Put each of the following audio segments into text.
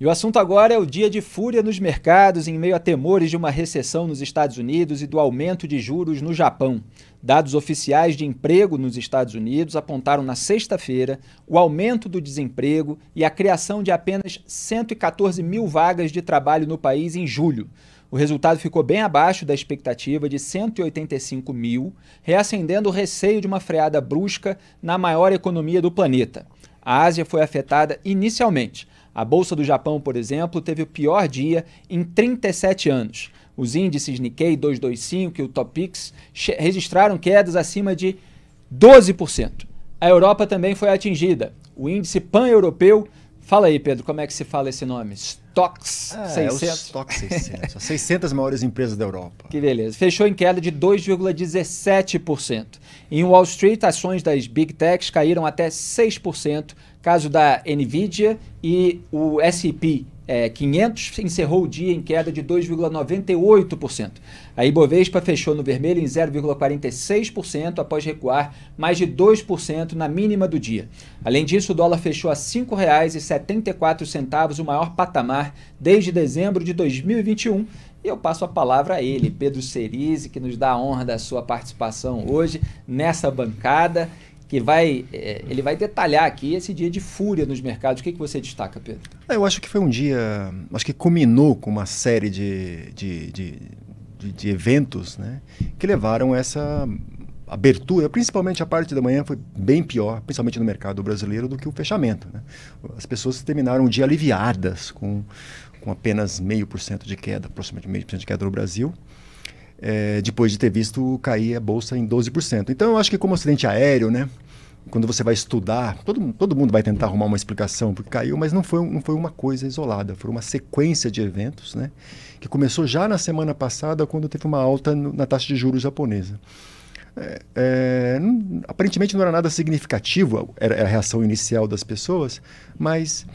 E o assunto agora é o dia de fúria nos mercados em meio a temores de uma recessão nos Estados Unidos e do aumento de juros no Japão. Dados oficiais de emprego nos Estados Unidos apontaram na sexta-feira o aumento do desemprego e a criação de apenas 114 mil vagas de trabalho no país em julho. O resultado ficou bem abaixo da expectativa de 185 mil, reacendendo o receio de uma freada brusca na maior economia do planeta. A Ásia foi afetada inicialmente, a Bolsa do Japão, por exemplo, teve o pior dia em 37 anos. Os índices Nikkei 225 e o Topix registraram quedas acima de 12%. A Europa também foi atingida. O índice pan-europeu, fala aí, Pedro, como é que se fala esse nome? Stocks 600. É, é, o Stocks 600, as 600 maiores empresas da Europa. Que beleza. Fechou em queda de 2,17%. Em Wall Street, ações das Big Techs caíram até 6% Caso da Nvidia e o S&P é, 500 encerrou o dia em queda de 2,98%. A Ibovespa fechou no vermelho em 0,46% após recuar mais de 2% na mínima do dia. Além disso, o dólar fechou a R$ 5,74, o maior patamar desde dezembro de 2021. E eu passo a palavra a ele, Pedro Cerise, que nos dá a honra da sua participação hoje nessa bancada que vai é, ele vai detalhar aqui esse dia de fúria nos mercados. O que, que você destaca, Pedro? É, eu acho que foi um dia, acho que culminou com uma série de, de, de, de, de eventos né, que levaram essa abertura, principalmente a parte da manhã, foi bem pior, principalmente no mercado brasileiro, do que o fechamento. Né? As pessoas terminaram o dia aliviadas, com, com apenas meio por cento de queda, aproximadamente meio por cento de queda no Brasil é, depois de ter visto cair a bolsa em 12%. Então, eu acho que como acidente aéreo, né? Quando você vai estudar, todo, todo mundo vai tentar arrumar uma explicação porque caiu, mas não foi, não foi uma coisa isolada, foi uma sequência de eventos, né? Que começou já na semana passada, quando teve uma alta no, na taxa de juros japonesa. É, é, não, aparentemente não era nada significativo, era, era, a reação inicial das pessoas, mas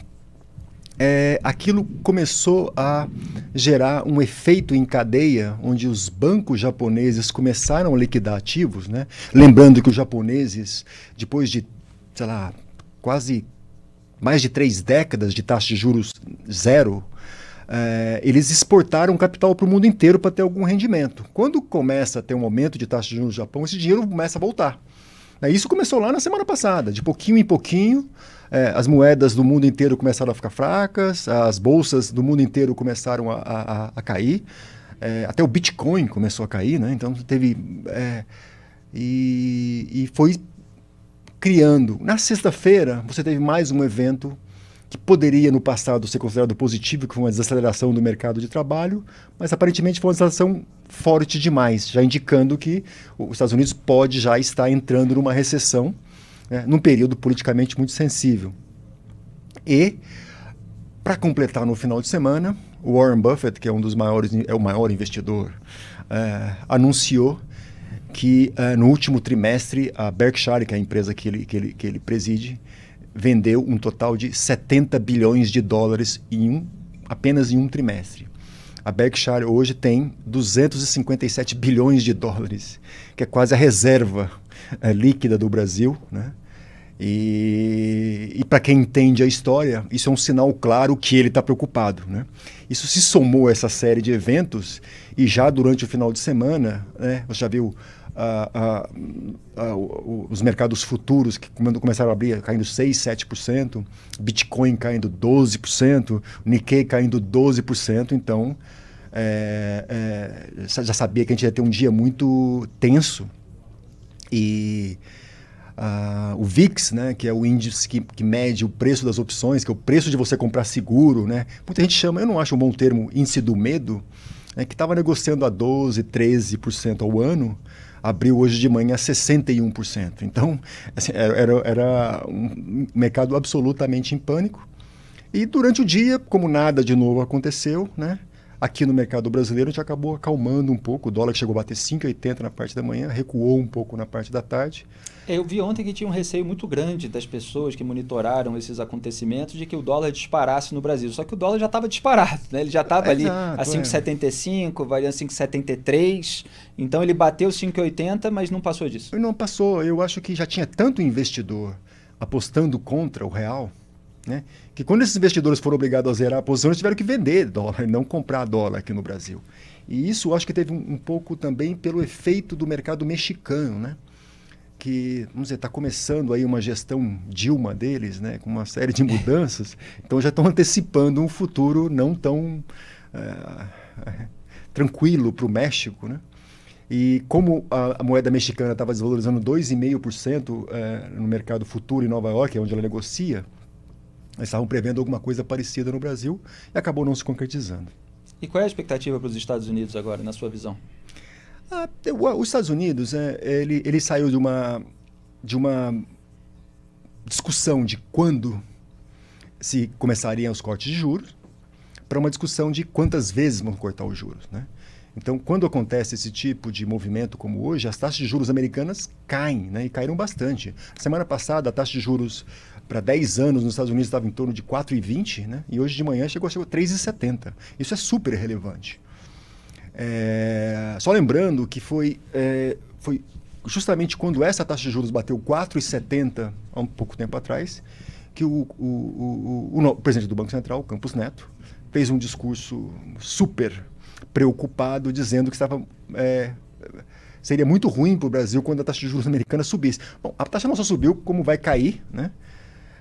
é, aquilo começou a gerar um efeito em cadeia, onde os bancos japoneses começaram a liquidar ativos. Né? Lembrando que os japoneses, depois de, sei lá, quase mais de três décadas de taxa de juros zero, é, eles exportaram capital para o mundo inteiro para ter algum rendimento. Quando começa a ter um aumento de taxa de juros no Japão, esse dinheiro começa a voltar. Né, isso começou lá na semana passada, de pouquinho em pouquinho. É, as moedas do mundo inteiro começaram a ficar fracas, as bolsas do mundo inteiro começaram a, a, a cair, é, até o Bitcoin começou a cair, né? Então teve. É, e, e foi criando. Na sexta-feira, você teve mais um evento que poderia no passado ser considerado positivo, que foi uma desaceleração do mercado de trabalho, mas aparentemente foi uma desaceleração forte demais, já indicando que os Estados Unidos pode já estar entrando numa recessão, né, num período politicamente muito sensível. E, para completar no final de semana, o Warren Buffett, que é um dos maiores, é o maior investidor, é, anunciou que é, no último trimestre a Berkshire, que é a empresa que ele, que ele, que ele preside, vendeu um total de 70 bilhões de dólares em um, apenas em um trimestre. A Berkshire hoje tem 257 bilhões de dólares, que é quase a reserva é, líquida do Brasil, né? E, e para quem entende a história, isso é um sinal claro que ele está preocupado. Né? Isso se somou a essa série de eventos, e já durante o final de semana, né, você já viu ah, ah, os mercados futuros, que quando começaram a abrir, caindo 6, 7%, Bitcoin caindo 12%, Nikkei caindo 12%, então é, é, já sabia que a gente ia ter um dia muito tenso. E ah, o VIX, né, que é o índice que, que, mede o preço das opções, que é o preço de você comprar seguro, né? Muita gente chama, eu não acho um bom termo, índice do medo, né, que estava negociando a 12, 13% ao ano abriu hoje de manhã 61%. Então, assim, é, era, era um mercado absolutamente em pânico. E durante o dia, como nada de novo aconteceu, né? Aqui no mercado brasileiro, a gente acabou acalmando um pouco. O dólar chegou a bater 5,80 na parte da manhã, recuou um pouco na parte da tarde. Eu vi ontem que tinha um receio muito grande das pessoas que monitoraram esses acontecimentos de que o dólar disparasse no Brasil. Só que o dólar já estava disparado, né? Ele já estava é, ali a 5,75, é. valia 5,73. Então ele bateu 5,80, mas não passou disso. Não passou. Eu acho que já tinha tanto investidor apostando contra o real né? Que quando esses investidores foram obrigados a zerar a posição, eles tiveram que vender dólar e não comprar dólar aqui no Brasil. E isso acho que teve um, um pouco também pelo efeito do mercado mexicano, né? que, vamos dizer, está começando aí uma gestão Dilma deles, né, com uma série de mudanças, então já estão antecipando um futuro não tão eh, tranquilo para o México, né? E como a, a moeda mexicana estava desvalorizando 2,5% uh, eh, no mercado futuro em Nova York, é onde ela negocia, eles estavam prevendo alguma coisa parecida no Brasil e acabou não se concretizando. E qual é a expectativa para os Estados Unidos agora, na sua visão? Ah, os Estados Unidos, é, ele, ele saiu de uma, de uma discussão de quando se começariam os cortes de juros para uma discussão de quantas vezes vão cortar os juros. Né? Então, quando acontece esse tipo de movimento como hoje, as taxas de juros americanas caem, né? E caíram bastante. Semana passada, a taxa de juros para 10 anos nos Estados Unidos estava em torno de 4,20, né? E hoje de manhã chegou, chegou a 3,70. Isso é super relevante. É... Só lembrando que foi, é... foi justamente quando essa taxa de juros bateu 4,70 há um pouco tempo atrás, que o, o, o, o, presidente do Banco Central, Campos Neto, fez um discurso super preocupado, dizendo que estava. É, seria muito ruim para o Brasil quando a taxa de juros americana subisse. Bom, a taxa não só subiu, como vai cair, né?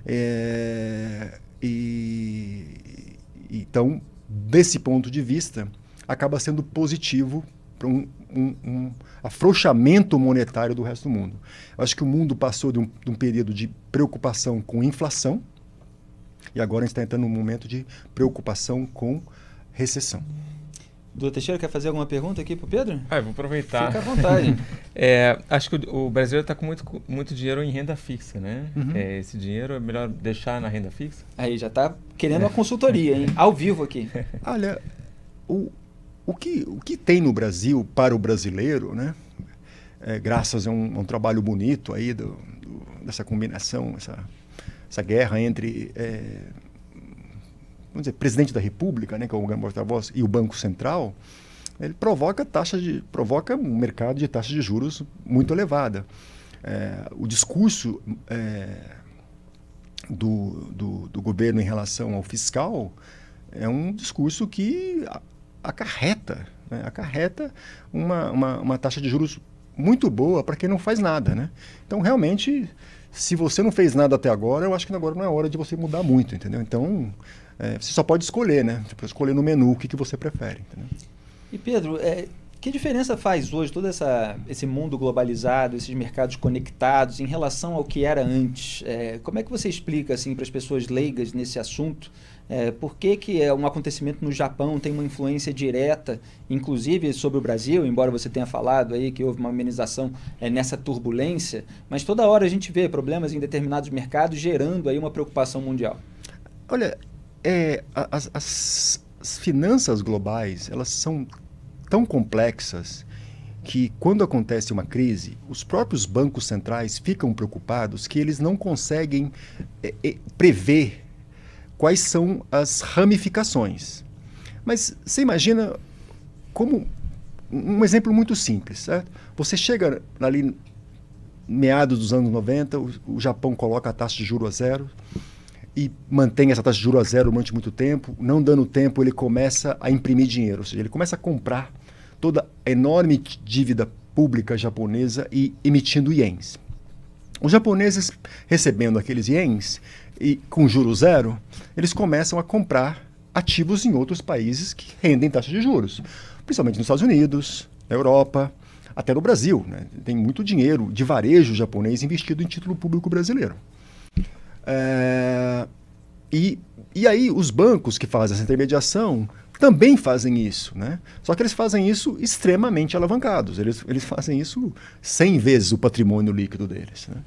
É, e, então, desse ponto de vista, acaba sendo positivo para um, um, um, afrouxamento monetário do resto do mundo. Eu acho que o mundo passou de um, de um período de preocupação com inflação e agora está entrando num momento de preocupação com recessão. Doutor Teixeira quer fazer alguma pergunta aqui para o Pedro? Ah, vou aproveitar. Fica à vontade. é, acho que o, o brasileiro está com muito, muito dinheiro em renda fixa, né? Uhum. É, esse dinheiro é melhor deixar na renda fixa? Aí já está querendo uma consultoria, hein? Ao vivo aqui. Olha, o, o, que, o que tem no Brasil para o brasileiro, né? É, graças a um, um, trabalho bonito aí do, do, dessa combinação, essa, essa guerra entre é, vamos dizer, presidente da República, né, que é o porta-voz, e o Banco Central, ele provoca taxa de provoca um mercado de taxa de juros muito elevada. É, o discurso é, do, do, do, governo em relação ao fiscal é um discurso que acarreta, né? acarreta uma, uma, uma, taxa de juros muito boa para quem não faz nada. Né? Então, realmente, se você não fez nada até agora, eu acho que agora não é hora de você mudar muito, entendeu? Então, é, você só pode escolher, né? Tipo, escolher no menu o que, que você prefere. Entendeu? E Pedro, é, que diferença faz hoje todo essa, esse mundo globalizado, esses mercados conectados em relação ao que era antes? É, como é que você explica assim, para as pessoas leigas nesse assunto? É, por que, que é um acontecimento no Japão tem uma influência direta, inclusive sobre o Brasil, embora você tenha falado aí que houve uma amenização é, nessa turbulência, mas toda hora a gente vê problemas em determinados mercados gerando aí uma preocupação mundial. Olha, é, as, as, as finanças globais elas são tão complexas que quando acontece uma crise, os próprios bancos centrais ficam preocupados que eles não conseguem é, é, prever quais são as ramificações. Mas você imagina como um exemplo muito simples, certo? Você chega ali meados dos anos 90, o, o Japão coloca a taxa de juro a zero, e mantém essa taxa de juros a zero durante muito tempo, não dando tempo, ele começa a imprimir dinheiro, ou seja, ele começa a comprar toda a enorme dívida pública japonesa e emitindo ienes. Os japoneses recebendo aqueles ienes e com juros zero, eles começam a comprar ativos em outros países que rendem taxa de juros, principalmente nos Estados Unidos, na Europa, até no Brasil. Né? Tem muito dinheiro de varejo japonês investido em título público brasileiro. É, e, e aí os bancos que fazem essa intermediação também fazem isso, né? Só que eles fazem isso extremamente alavancados. Eles, eles fazem isso 100 vezes o patrimônio líquido deles, né?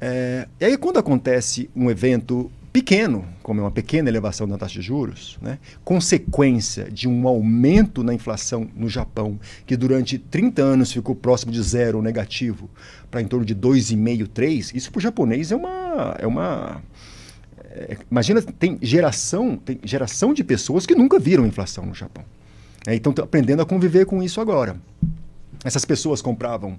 É, e aí quando acontece um evento pequeno, como é uma pequena elevação da taxa de juros, né? consequência de um aumento na inflação no Japão, que durante 30 anos ficou próximo de zero negativo, para em torno de 2,5, 3, isso para o japonês é uma. É uma é, imagina, tem geração, tem geração de pessoas que nunca viram inflação no Japão. É, então, tá aprendendo a conviver com isso agora. Essas pessoas compravam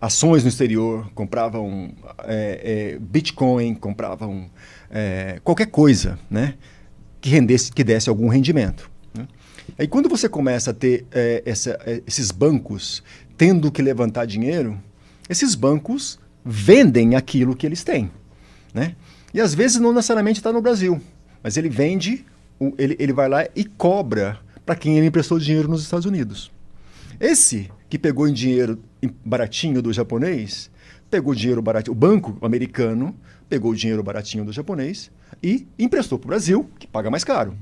ações no exterior, compravam é, é, Bitcoin, compravam é, qualquer coisa, né? Que rendesse, que desse algum rendimento. Né? Aí quando você começa a ter é, essa, é, esses bancos tendo que levantar dinheiro, esses bancos vendem aquilo que eles têm, né? E às vezes não necessariamente está no Brasil, mas ele vende, ele, ele vai lá e cobra para quem ele emprestou dinheiro nos Estados Unidos. Esse que pegou em dinheiro baratinho do japonês, pegou dinheiro barato, o banco americano pegou o dinheiro baratinho do japonês e emprestou para o Brasil, que paga mais caro.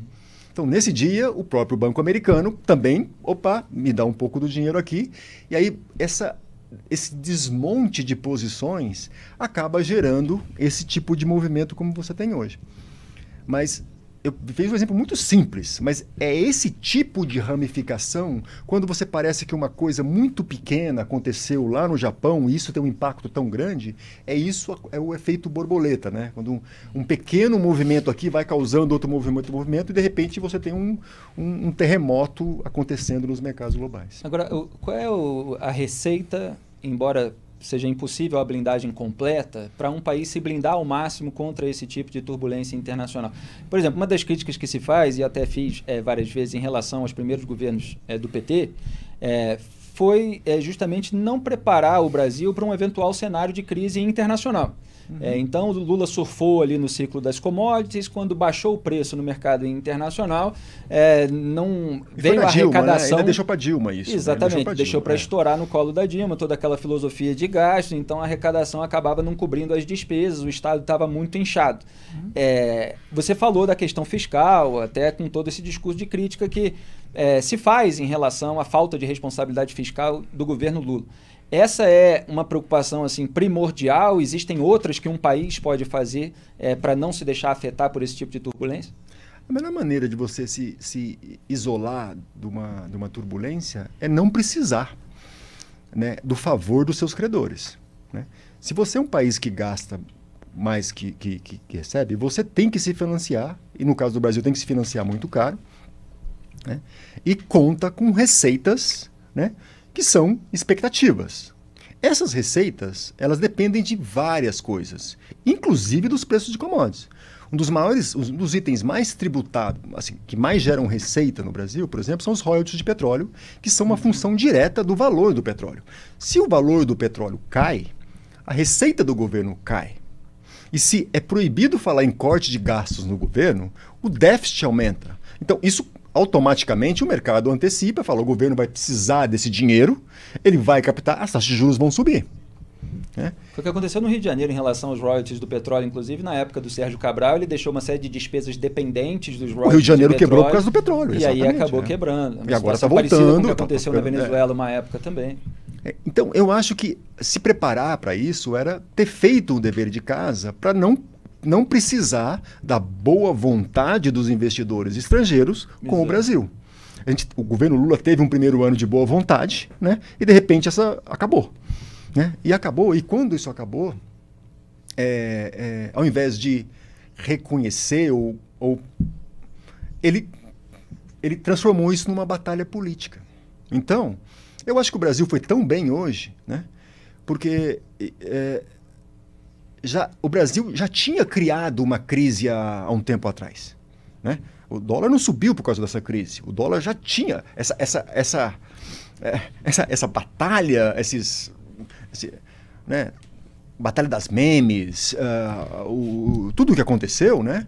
Então, nesse dia, o próprio banco americano também, opa, me dá um pouco do dinheiro aqui. E aí, essa, esse desmonte de posições acaba gerando esse tipo de movimento como você tem hoje. Mas eu fiz um exemplo muito simples, mas é esse tipo de ramificação, quando você parece que uma coisa muito pequena aconteceu lá no Japão e isso tem um impacto tão grande, é isso é o efeito borboleta, né? Quando um, um pequeno movimento aqui vai causando outro movimento, outro movimento e de repente você tem um, um, um terremoto acontecendo nos mercados globais. Agora, qual é o, a receita, embora seja impossível a blindagem completa, para um país se blindar ao máximo contra esse tipo de turbulência internacional. Por exemplo, uma das críticas que se faz, e até fiz é, várias vezes em relação aos primeiros governos é, do PT, é, eh, foi justamente não preparar o Brasil para um eventual cenário de crise internacional. Uhum. É, então, o Lula surfou ali no ciclo das commodities, quando baixou o preço no mercado internacional, é, não e veio a Dilma, né? arrecadação. Né? Ainda deixou para Dilma isso. Exatamente, né? deixou para é. estourar no colo da Dilma, toda aquela filosofia de gasto, então a arrecadação acabava não cobrindo as despesas, o Estado estava muito inchado. Uhum. É, você falou da questão fiscal, até com todo esse discurso de crítica que é, se faz em relação à falta de responsabilidade fiscal do governo Lula. Essa é uma preocupação assim primordial. Existem outras que um país pode fazer é, para não se deixar afetar por esse tipo de turbulência? A melhor maneira de você se, se isolar de uma, de uma turbulência é não precisar né, do favor dos seus credores. Né? Se você é um país que gasta mais que, que, que, recebe, você tem que se financiar, e no caso do Brasil tem que se financiar muito caro, né? E conta com receitas né, que são expectativas. Essas receitas elas dependem de várias coisas, inclusive dos preços de commodities. Um dos maiores, um dos itens mais tributados, assim, que mais geram receita no Brasil, por exemplo, são os royalties de petróleo, que são uma função direta do valor do petróleo. Se o valor do petróleo cai, a receita do governo cai. E se é proibido falar em corte de gastos no governo, o déficit aumenta. Então, isso automaticamente o mercado antecipa, fala: o governo vai precisar desse dinheiro, ele vai captar, as taxas de juros vão subir. É. Foi o que aconteceu no Rio de Janeiro em relação aos royalties do petróleo, inclusive na época do Sérgio Cabral, ele deixou uma série de despesas dependentes dos royalties. O Rio de Janeiro quebrou por causa do petróleo. E aí acabou é. quebrando. e agora está voltando. Com o que tá aconteceu tá, tá, na é. Venezuela é. uma época também. É, então, eu acho que se preparar para isso era ter feito o dever de casa para não não precisar da boa vontade dos investidores estrangeiros Exato. com o Brasil. Gente, o governo Lula teve um primeiro ano de boa vontade, né? E de repente essa acabou, né? E acabou. E quando isso acabou, é, é, ao invés de reconhecer ou, ou ele ele transformou isso numa batalha política. Então, eu acho que o Brasil foi tão bem hoje, né? Porque é, já, o Brasil já tinha criado uma crise há, há um tempo atrás. Né? O dólar não subiu por causa dessa crise. O dólar já tinha essa, essa, essa, é, essa, essa batalha, esses. Esse, né? Batalha das memes, uh, o, tudo o que aconteceu, né?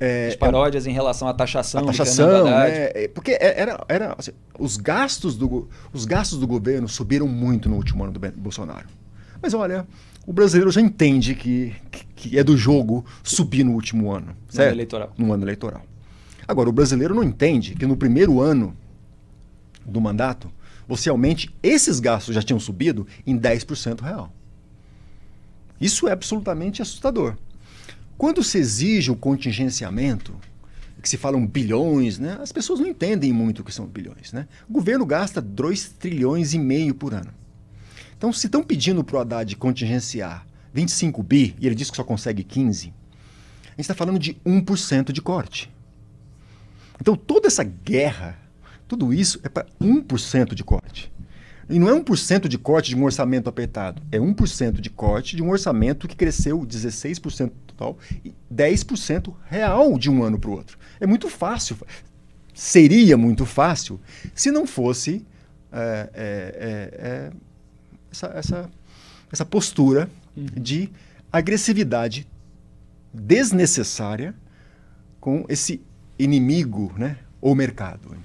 É, As paródias é, em relação à taxação. A taxação, né? É, porque é, era, era assim, os, gastos do, os gastos do governo subiram muito no último ano do Bolsonaro. Mas olha, o brasileiro já entende que, que, que é do jogo subir no último ano. No ano eleitoral. No ano eleitoral. Agora, o brasileiro não entende que no primeiro ano do mandato, você aumente esses gastos já tinham subido em 10% real. Isso é absolutamente assustador. Quando se exige o contingenciamento, que se falam bilhões, né? As pessoas não entendem muito o que são bilhões, né? O governo gasta 2 trilhões e meio por ano. Então, se estão pedindo para o Haddad contingenciar 25 bi e ele diz que só consegue 15, a gente está falando de 1% de corte. Então, toda essa guerra, tudo isso é para 1% de corte. E não é 1% de corte de um orçamento apertado, é 1% de corte de um orçamento que cresceu 16% total e 10% real de um ano para o outro. É muito fácil. Seria muito fácil se não fosse é, é, é, essa, essa, essa postura uhum. de agressividade desnecessária com esse inimigo, né? Ou mercado.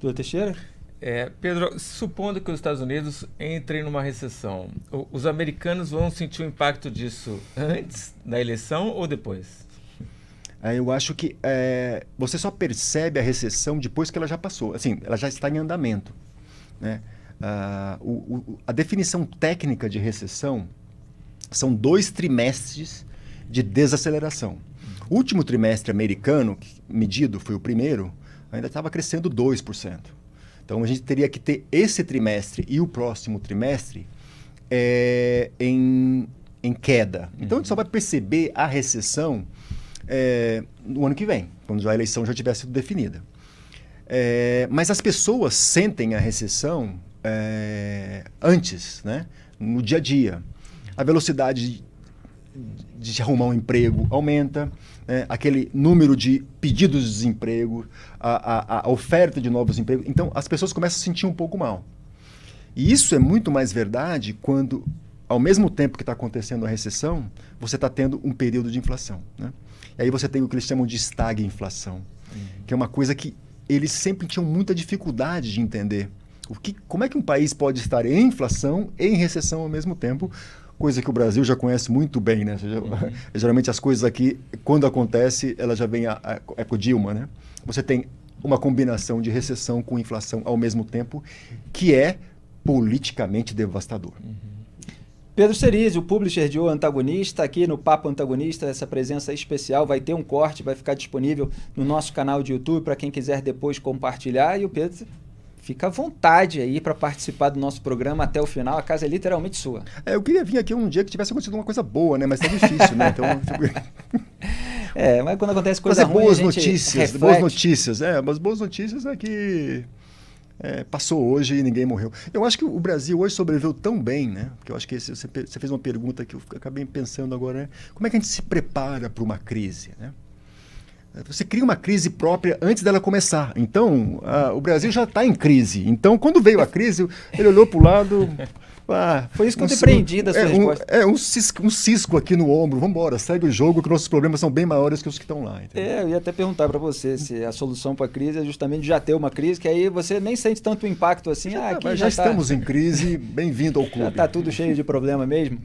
Doutor Teixeira? É, Pedro, supondo que os Estados Unidos entrem numa recessão, os americanos vão sentir o impacto disso antes da eleição ou depois? É, eu acho que é, você só percebe a recessão depois que ela já passou. Assim, ela já está em andamento. Né? Ah, o, o, a definição técnica de recessão são dois trimestres de desaceleração. O último trimestre americano, medido, foi o primeiro, ainda estava crescendo 2%. Então a gente teria que ter esse trimestre e o próximo trimestre é, em, em queda. Então uhum. a gente só vai perceber a recessão é, no ano que vem, quando a eleição já tiver sido definida. É, mas as pessoas sentem a recessão é, antes, né? no dia a dia. A velocidade de, de arrumar um emprego aumenta, né? aquele número de pedidos de desemprego, a, a, a oferta de novos empregos. Então, as pessoas começam a se sentir um pouco mal. E isso é muito mais verdade quando, ao mesmo tempo que está acontecendo a recessão, você está tendo um período de inflação. Né? E aí você tem o que eles chamam de stag inflação, uhum. que é uma coisa que eles sempre tinham muita dificuldade de entender. O que, como é que um país pode estar em inflação e em recessão ao mesmo tempo? Coisa que o Brasil já conhece muito bem, né? Já, uhum. Geralmente as coisas aqui, quando acontece, ela já vem a, a, é com Dilma, né? Você tem uma combinação de recessão com inflação ao mesmo tempo, que é politicamente devastador. Uhum. Pedro o publisher de O Antagonista, aqui no Papo Antagonista, essa presença especial. Vai ter um corte, vai ficar disponível no nosso canal de YouTube para quem quiser depois compartilhar. E o Pedro Fica à vontade aí para participar do nosso programa até o final. A casa é literalmente sua. É, eu queria vir aqui um dia que tivesse acontecido uma coisa boa, né? Mas tá difícil, né? Então. é, mas quando acontece coisa mas é ruim, boas notícias, reflete. boas notícias, é, mas boas notícias é que é, passou hoje e ninguém morreu. Eu acho que o Brasil hoje sobreviveu tão bem, né? Porque eu acho que esse, você, você fez uma pergunta que eu acabei pensando agora, né? Como é que a gente se prepara para uma crise, né? você cria uma crise própria antes dela começar. Então, a, o Brasil já está em crise. Então, quando veio a crise, ele olhou para o lado. Ah, Foi isso que um, eu compreendi da sua é, resposta. Um, é um cisco, um cisco, aqui no ombro. Vamos embora, segue o jogo, que nossos problemas são bem maiores que os que estão lá. Entendeu? É, eu ia até perguntar para você se a solução para a crise é justamente já ter uma crise, que aí você nem sente tanto impacto assim. Já, ah, tá, aqui já, já tá... estamos em crise, bem-vindo ao tá clube. Já está tudo cheio de problema mesmo.